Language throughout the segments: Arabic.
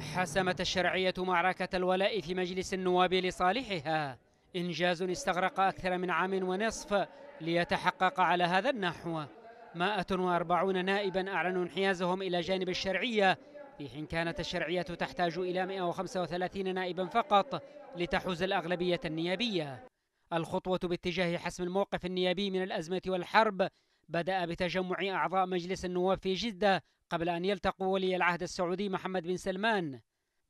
حسمت الشرعية معركة الولاء في مجلس النواب لصالحها إنجاز استغرق أكثر من عام ونصف ليتحقق على هذا النحو 140 نائبا أعلنوا انحيازهم إلى جانب الشرعية في حين كانت الشرعية تحتاج إلى 135 نائبا فقط لتحوز الأغلبية النيابية الخطوة باتجاه حسم الموقف النيابي من الأزمة والحرب بدأ بتجمع أعضاء مجلس النواب في جدة قبل أن يلتقوا ولي العهد السعودي محمد بن سلمان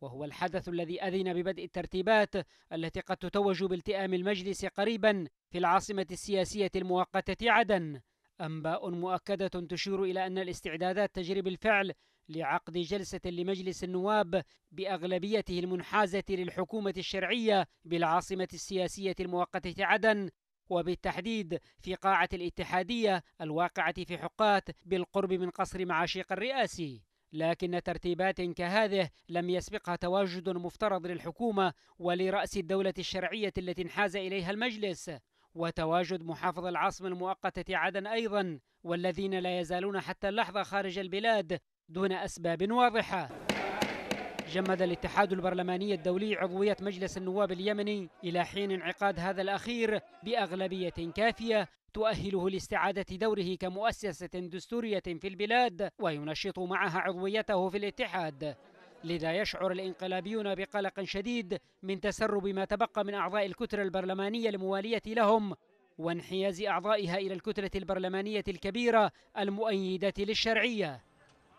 وهو الحدث الذي أذن ببدء الترتيبات التي قد تتوج بالتئام المجلس قريبا في العاصمة السياسية المؤقتة عدن أنباء مؤكدة تشير إلى أن الاستعدادات تجري بالفعل لعقد جلسة لمجلس النواب بأغلبيته المنحازة للحكومة الشرعية بالعاصمة السياسية المؤقتة عدن وبالتحديد في قاعة الاتحادية الواقعة في حقات بالقرب من قصر معاشيق الرئاسي لكن ترتيبات كهذه لم يسبقها تواجد مفترض للحكومة ولرأس الدولة الشرعية التي انحاز إليها المجلس وتواجد محافظ العاصمة المؤقتة عدن أيضا والذين لا يزالون حتى اللحظة خارج البلاد دون أسباب واضحة جمد الاتحاد البرلماني الدولي عضوية مجلس النواب اليمني إلى حين انعقاد هذا الأخير بأغلبية كافية تؤهله لاستعادة دوره كمؤسسة دستورية في البلاد وينشط معها عضويته في الاتحاد لذا يشعر الانقلابيون بقلق شديد من تسرب ما تبقى من أعضاء الكتلة البرلمانية الموالية لهم وانحياز أعضائها إلى الكتلة البرلمانية الكبيرة المؤيدة للشرعية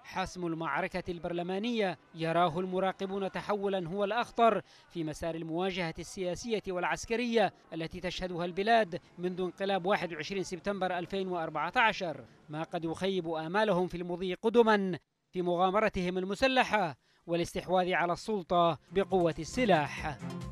حسم المعركة البرلمانية يراه المراقبون تحولا هو الأخطر في مسار المواجهة السياسية والعسكرية التي تشهدها البلاد منذ انقلاب 21 سبتمبر 2014 ما قد يخيب آمالهم في المضي قدما في مغامرتهم المسلحة والاستحواذ على السلطة بقوة السلاح